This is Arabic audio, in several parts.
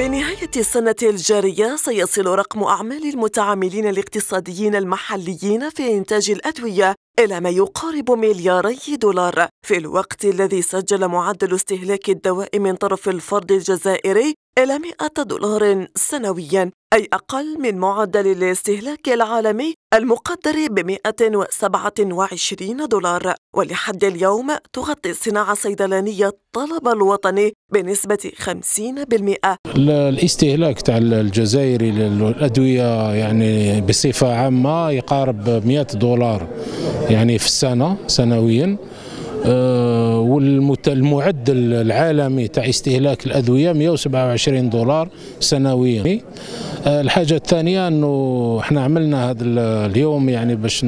بنهاية السنة الجارية سيصل رقم أعمال المتعاملين الاقتصاديين المحليين في إنتاج الأدوية إلى ما يقارب ملياري دولار في الوقت الذي سجل معدل استهلاك الدواء من طرف الفرد الجزائري إلى 100 دولار سنويا أي أقل من معدل الاستهلاك العالمي المقدر ب 127 دولار ولحد اليوم تغطي الصناعة الصيدلانية الطلب الوطني بنسبة 50% الاستهلاك تاع الجزائري للأدوية يعني بصفة عامة يقارب 100 دولار يعني في السنة سنويا آه، والمعدل العالمي تاع استهلاك الادويه 127 دولار سنويا آه، الحاجه الثانيه انه احنا عملنا هذا اليوم يعني باش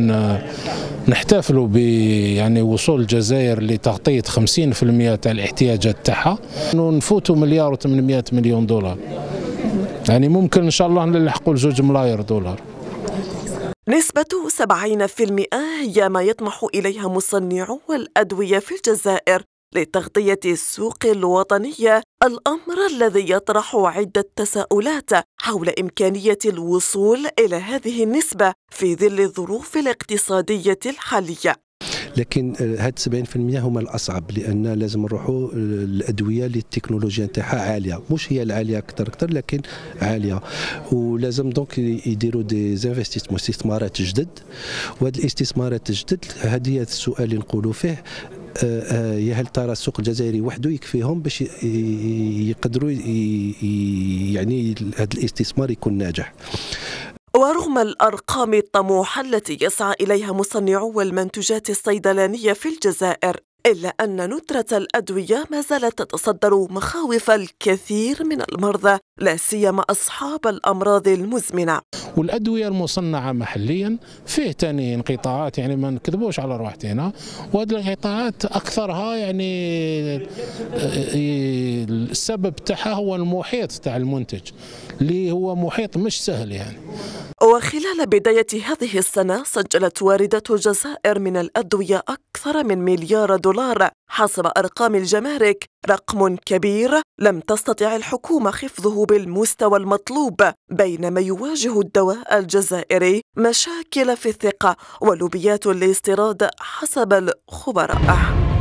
نحتفلوا ب يعني وصول الجزائر لتغطيه 50% تاع الاحتياجات تاعها انه نفوتوا مليار و800 مليون دولار يعني ممكن ان شاء الله نلحقوا لزوج ملاير دولار نسبة 70% هي ما يطمح إليها مصنعو الأدوية في الجزائر لتغطية السوق الوطنية الأمر الذي يطرح عدة تساؤلات حول إمكانية الوصول إلى هذه النسبة في ظل الظروف الاقتصادية الحالية لكن آه، هاد 70% هما الاصعب لان لازم نروحوا آه، الادويه اللي التكنولوجيا نتاعها عاليه مش هي العاليه اكثر اكثر لكن عاليه ولازم دونك يديروا دي زانفستيسمون استثمارات جدد وهاد الاستثمارات الجدد هذه السؤال اللي نقولوا فيه آه، يا هل ترى السوق الجزائري وحده يكفيهم باش يقدروا يعني هذا الاستثمار يكون ناجح ورغم الأرقام الطموحة التي يسعى إليها مصنعو المنتجات الصيدلانية في الجزائر إلا أن ندرة الأدوية ما زالت تتصدر مخاوف الكثير من المرضى لا سيما أصحاب الأمراض المزمنة والأدوية المصنعة محليا فيه تاني انقطاعات يعني ما نكذبوش على روحتنا وهذه الانقطاعات أكثرها يعني آه، آه، السبب تاعها هو المحيط تاع المنتج اللي هو محيط مش سهل يعني وخلال بداية هذه السنة سجلت واردة الجزائر من الأدوية أكثر من مليار دولار حسب أرقام الجمارك رقم كبير لم تستطع الحكومة خفضه بالمستوى المطلوب بينما يواجه الدواء الجزائري مشاكل في الثقة ولوبيات للاستيراد حسب الخبراء